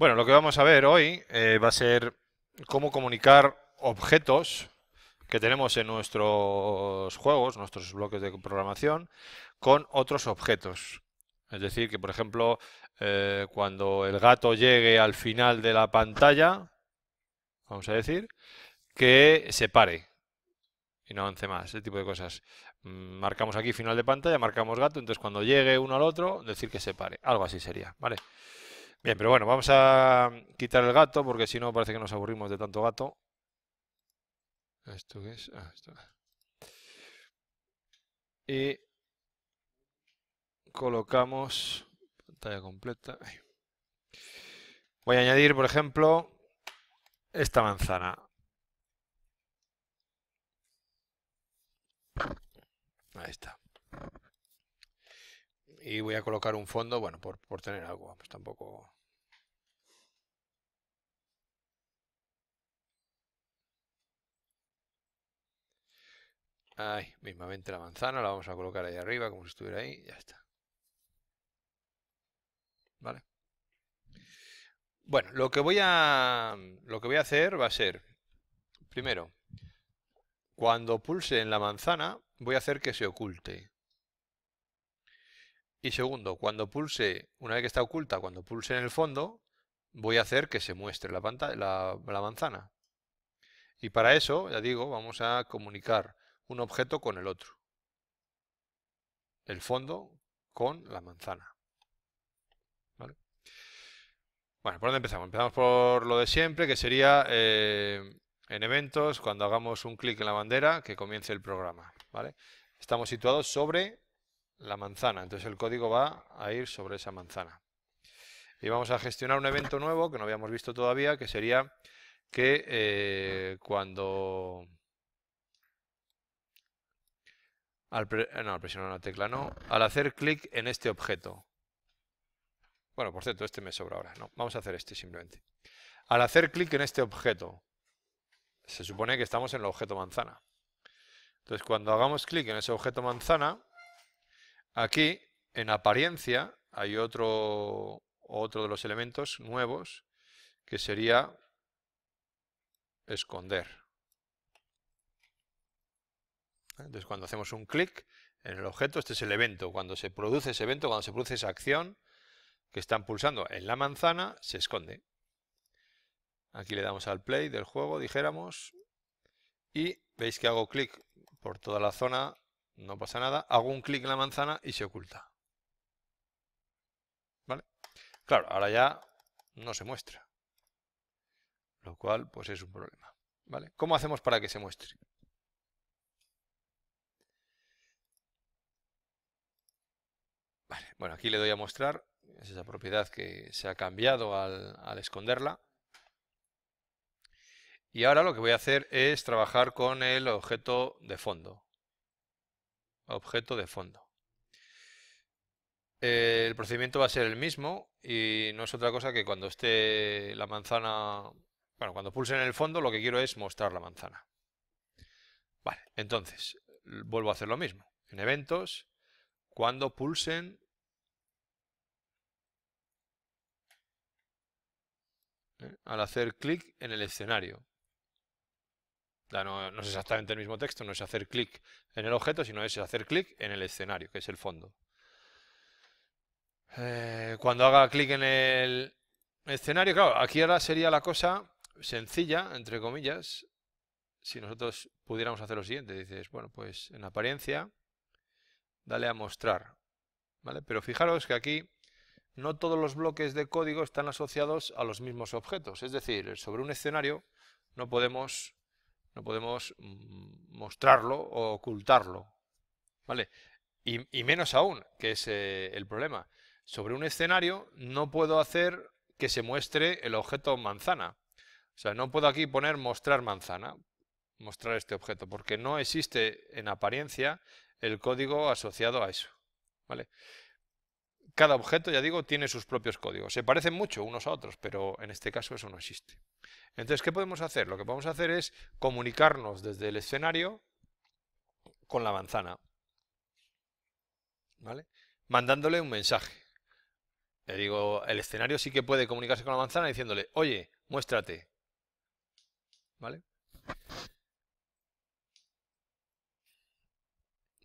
Bueno, lo que vamos a ver hoy eh, va a ser cómo comunicar objetos que tenemos en nuestros juegos, nuestros bloques de programación, con otros objetos. Es decir, que por ejemplo, eh, cuando el gato llegue al final de la pantalla, vamos a decir, que se pare y no avance más, ese tipo de cosas. Mm, marcamos aquí final de pantalla, marcamos gato, entonces cuando llegue uno al otro, decir que se pare. Algo así sería, ¿vale? vale Bien, pero bueno, vamos a quitar el gato porque si no parece que nos aburrimos de tanto gato. ¿Esto es? Ah, y colocamos pantalla completa. Voy a añadir, por ejemplo, esta manzana. Ahí está. Y voy a colocar un fondo, bueno, por, tener algo, pues tampoco... Ahí, mismamente la manzana, la vamos a colocar ahí arriba, como si estuviera ahí, ya está. ¿Vale? Bueno, lo que voy a, lo que voy a hacer va a ser, primero, cuando pulse en la manzana, voy a hacer que se oculte. Y segundo, cuando pulse, una vez que está oculta, cuando pulse en el fondo, voy a hacer que se muestre la, manzana. Y para eso, ya digo, vamos a comunicar un objeto con el otro. El fondo con la manzana. Bueno, ¿por dónde empezamos? Empezamos por lo de siempre, que sería eh, en eventos, cuando hagamos un clic en la bandera, que comience el programa. ¿vale? Estamos situados sobre la manzana. Entonces el código va a ir sobre esa manzana. Y vamos a gestionar un evento nuevo que no habíamos visto todavía, que sería que eh, cuando... Al, eh, no, al presionar una tecla no, al hacer clic en este objeto. Bueno, por cierto, este me sobra ahora. No, vamos a hacer este simplemente. Al hacer clic en este objeto, se supone que estamos en el objeto manzana. Entonces, cuando hagamos clic en ese objeto manzana, Aquí, en apariencia, hay otro, otro de los elementos nuevos que sería esconder. Entonces, cuando hacemos un clic en el objeto, este es el evento. Cuando se produce ese evento, cuando se produce esa acción que están pulsando en la manzana, se esconde. Aquí le damos al play del juego, dijéramos, y veis que hago clic por toda la zona no pasa nada. Hago un clic en la manzana y se oculta. ¿Vale? Claro, ahora ya no se muestra. Lo cual, pues es un problema. ¿Vale? ¿Cómo hacemos para que se muestre? bueno, aquí le doy a mostrar. Es esa propiedad que se ha cambiado al esconderla. Y ahora lo que voy a hacer es trabajar con el objeto de fondo objeto de fondo. El procedimiento va a ser el mismo y no es otra cosa que cuando esté la manzana, bueno, cuando pulsen en el fondo lo que quiero es mostrar la manzana. Vale, entonces vuelvo a hacer lo mismo. En eventos, cuando pulsen ¿eh? al hacer clic en el escenario. No, es exactamente el mismo texto, no es hacer clic en el objeto, sino es hacer clic en el escenario, que es el fondo. Eh, cuando haga clic en el escenario, claro, aquí ahora sería la cosa sencilla, entre comillas, si nosotros pudiéramos hacer lo siguiente. Dices, bueno, pues en apariencia, dale a mostrar. ¿vale? Pero fijaros que aquí no todos los bloques de código están asociados a los mismos objetos. Es decir, sobre un escenario no podemos no podemos mm, mostrarlo o ocultarlo. ¿Vale? Y, menos aún, que es eh, el problema. Sobre un escenario no puedo hacer que se muestre el objeto manzana. O sea, no puedo aquí poner mostrar manzana, mostrar este objeto, porque no existe en apariencia el código asociado a eso. ¿Vale? cada objeto, ya digo, tiene sus propios códigos. Se parecen mucho unos a otros, pero en este caso eso no existe. Entonces, ¿qué podemos hacer? Lo que podemos hacer es comunicarnos desde el escenario con la manzana. ¿Vale? Mandándole un mensaje. Le digo, el escenario sí que puede comunicarse con la manzana diciéndole, oye, muéstrate. ¿Vale?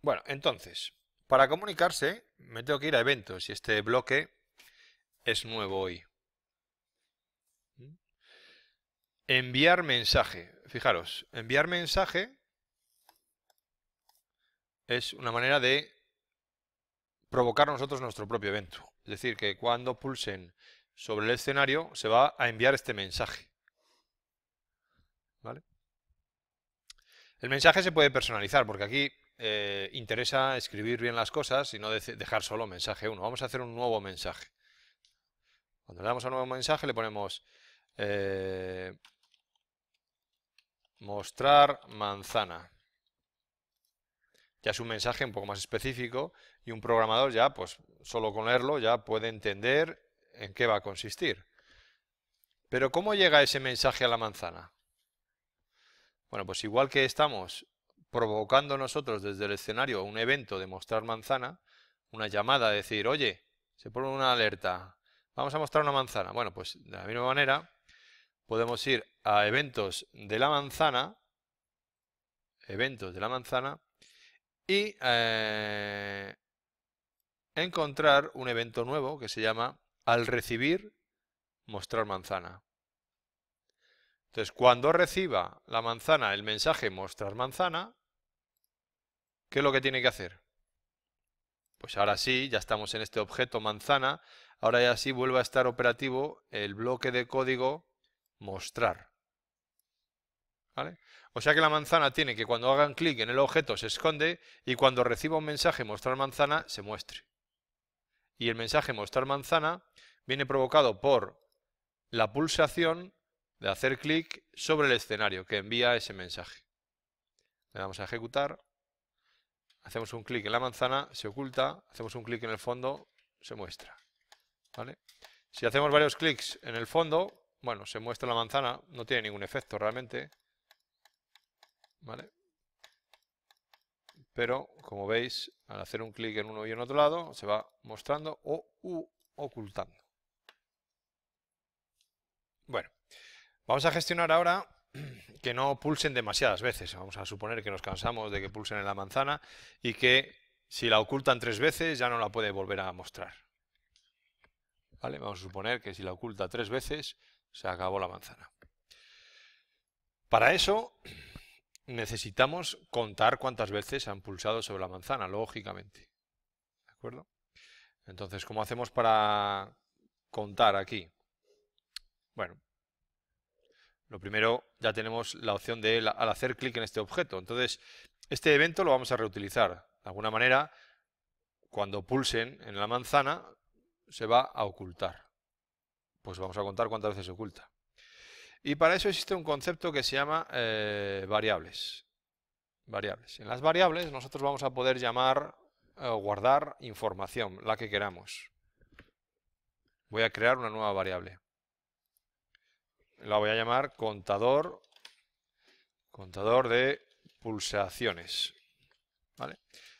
Bueno, entonces, para comunicarse, me tengo que ir a eventos y este bloque es nuevo hoy. Enviar mensaje. Fijaros, enviar mensaje es una manera de provocar nosotros nuestro propio evento. Es decir, que cuando pulsen sobre el escenario se va a enviar este mensaje. ¿Vale? El mensaje se puede personalizar, porque aquí eh, interesa escribir bien las cosas y no dejar solo mensaje uno. Vamos a hacer un nuevo mensaje. Cuando le damos a nuevo mensaje le ponemos eh, mostrar manzana. Ya es un mensaje un poco más específico y un programador ya, pues solo con leerlo ya puede entender en qué va a consistir. Pero ¿cómo llega ese mensaje a la manzana? Bueno, pues igual que estamos provocando nosotros desde el escenario un evento de mostrar manzana, una llamada, a decir, oye, se pone una alerta, vamos a mostrar una manzana. Bueno, pues de la misma manera podemos ir a eventos de la manzana, eventos de la manzana, y eh, encontrar un evento nuevo que se llama al recibir, mostrar manzana. Entonces, cuando reciba la manzana el mensaje mostrar manzana, ¿Qué es lo que tiene que hacer? Pues ahora sí, ya estamos en este objeto manzana. Ahora ya sí vuelve a estar operativo el bloque de código mostrar. O sea que la manzana tiene que cuando hagan clic en el objeto se esconde y cuando reciba un mensaje mostrar manzana se muestre. Y el mensaje mostrar manzana viene provocado por la pulsación de hacer clic sobre el escenario que envía ese mensaje. Le damos a ejecutar. Hacemos un clic en la manzana, se oculta. Hacemos un clic en el fondo, se muestra. ¿Vale? Si hacemos varios clics en el fondo, bueno, se muestra la manzana, no tiene ningún efecto realmente. ¿Vale? Pero, como veis, al hacer un clic en uno y en otro lado, se va mostrando o ocultando. Bueno, vamos a gestionar ahora que no pulsen demasiadas veces. Vamos a suponer que nos cansamos de que pulsen en la manzana y que si la ocultan tres veces ya no la puede volver a mostrar. ¿Vale? Vamos a suponer que si la oculta tres veces se acabó la manzana. Para eso necesitamos contar cuántas veces han pulsado sobre la manzana, lógicamente. ¿De acuerdo? Entonces, ¿cómo hacemos para contar aquí? Bueno, lo primero, ya tenemos la opción de al hacer clic en este objeto. Entonces, este evento lo vamos a reutilizar. De alguna manera, cuando pulsen en la manzana, se va a ocultar. Pues vamos a contar cuántas veces se oculta. Y para eso existe un concepto que se llama eh, variables. Variables. En las variables nosotros vamos a poder llamar eh, o guardar información, la que queramos. Voy a crear una nueva variable la voy a llamar contador, contador de pulsaciones.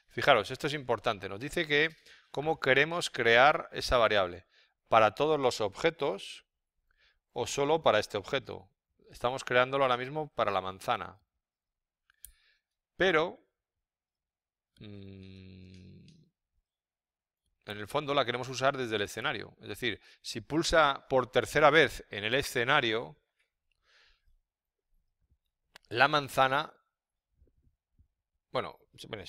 Fijaros, esto es importante. Nos dice que cómo queremos crear esa variable. Para todos los objetos o solo para este objeto. Estamos creándolo ahora mismo para la manzana. Pero... Mm, en el fondo la queremos usar desde el escenario. Es decir, si pulsa por tercera vez en el escenario, la manzana, bueno, viene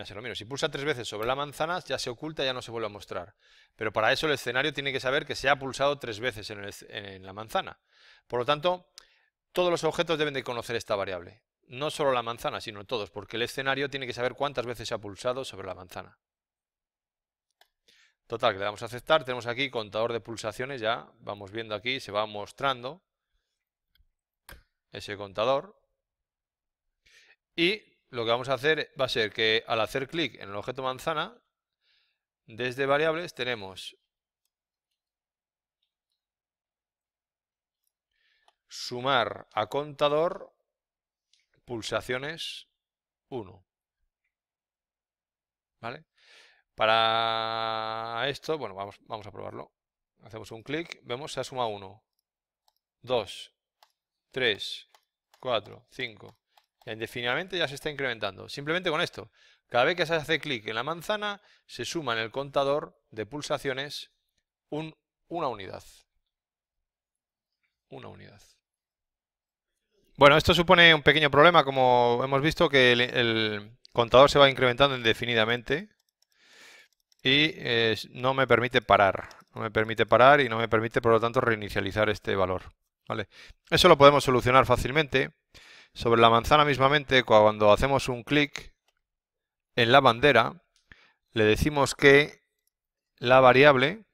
a ser lo mismo. Si pulsa tres veces sobre la manzana, ya se oculta, ya no se vuelve a mostrar. Pero para eso el escenario tiene que saber que se ha pulsado tres veces en, en la manzana. Por lo tanto, todos los objetos deben de conocer esta variable. No solo la manzana, sino todos, porque el escenario tiene que saber cuántas veces se ha pulsado sobre la manzana. Total, que le damos a aceptar. Tenemos aquí contador de pulsaciones, ya vamos viendo aquí, se va mostrando ese contador. Y lo que vamos a hacer va a ser que al hacer clic en el objeto manzana, desde variables tenemos sumar a contador pulsaciones 1. ¿Vale? Para esto, bueno, vamos, a probarlo. Hacemos un clic, vemos, se ha sumado 1, 2, 3, 4, 5. Ya indefinidamente ya se está incrementando. Simplemente con esto. Cada vez que se hace clic en la manzana, se suma en el contador de pulsaciones una unidad. Una unidad. Bueno, esto supone un pequeño problema, como hemos visto que el contador se va incrementando indefinidamente y eh, no me permite parar. No me permite parar y no me permite, por lo tanto, reinicializar este valor. ¿Vale? Eso lo podemos solucionar fácilmente. Sobre la manzana mismamente, cuando hacemos un clic en la bandera, le decimos que la variable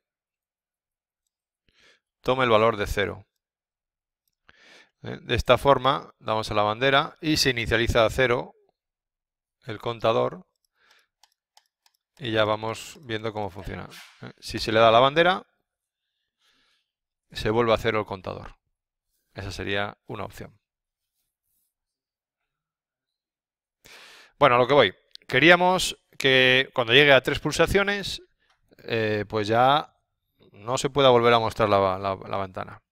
tome el valor de cero. De esta forma, damos a la bandera y se inicializa a cero el contador y ya vamos viendo cómo funciona. Eh, si se le da la bandera, se vuelve a hacer el contador. Esa sería una opción. Bueno, a lo que voy. Queríamos que cuando llegue a tres pulsaciones, eh, pues ya no se pueda volver a mostrar la, ventana.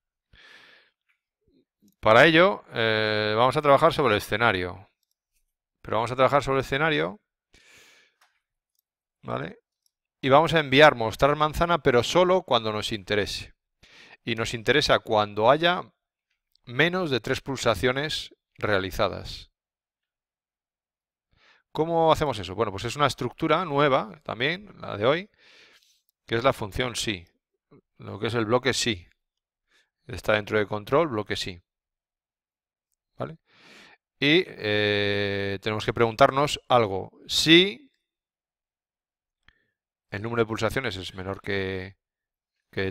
Para ello, eh, vamos a trabajar sobre el escenario. Pero vamos a trabajar sobre el escenario ¿Vale? Y vamos a enviar mostrar manzana, pero solo cuando nos interese. Y nos interesa cuando haya menos de tres pulsaciones realizadas. ¿Cómo hacemos eso? Bueno, pues es una estructura nueva también, la de hoy, que es la función sí. Lo que es el bloque sí. Está dentro de control, bloque sí. ¿Vale? Y eh, tenemos que preguntarnos algo. sí el número de pulsaciones es menor que,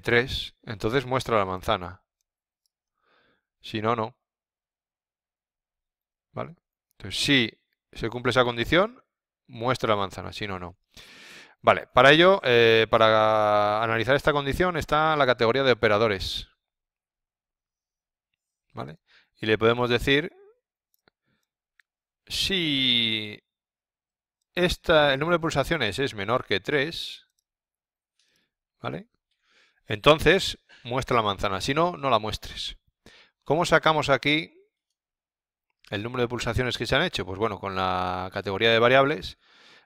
3, entonces muestra la manzana. Si no, no. ¿Vale? Entonces, si se cumple esa condición, muestra la manzana, si no, no. Vale, para ello, eh, para analizar esta condición está la categoría de operadores. ¿Vale? Y le podemos decir si el número de pulsaciones es menor que 3, ¿vale? Entonces, muestra la manzana. Si no, no la muestres. ¿Cómo sacamos aquí el número de pulsaciones que se han hecho? Pues bueno, con la categoría de variables,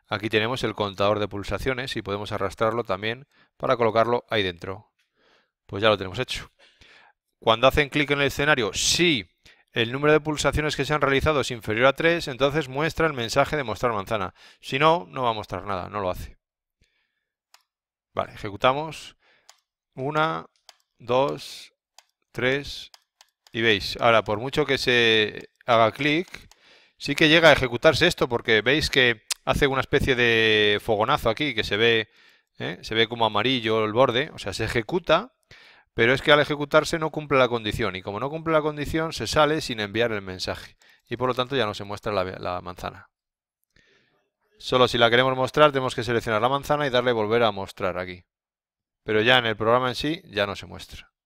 aquí tenemos el contador de pulsaciones y podemos arrastrarlo también para colocarlo ahí dentro. Pues ya lo tenemos hecho. Cuando hacen clic en el escenario, sí el número de pulsaciones que se han realizado es inferior a 3, entonces muestra el mensaje de mostrar manzana. Si no, no va a mostrar nada, no lo hace. Vale, ejecutamos. 1, 2, 3 y veis. Ahora, por mucho que se haga clic, sí que llega a ejecutarse esto porque veis que hace una especie de fogonazo aquí que se ve, ¿eh? se ve como amarillo el borde, o sea, se ejecuta pero es que al ejecutarse no cumple la condición y como no cumple la condición se sale sin enviar el mensaje y por lo tanto ya no se muestra la, manzana. Solo si la queremos mostrar tenemos que seleccionar la manzana y darle volver a mostrar aquí. Pero ya en el programa en sí ya no se muestra.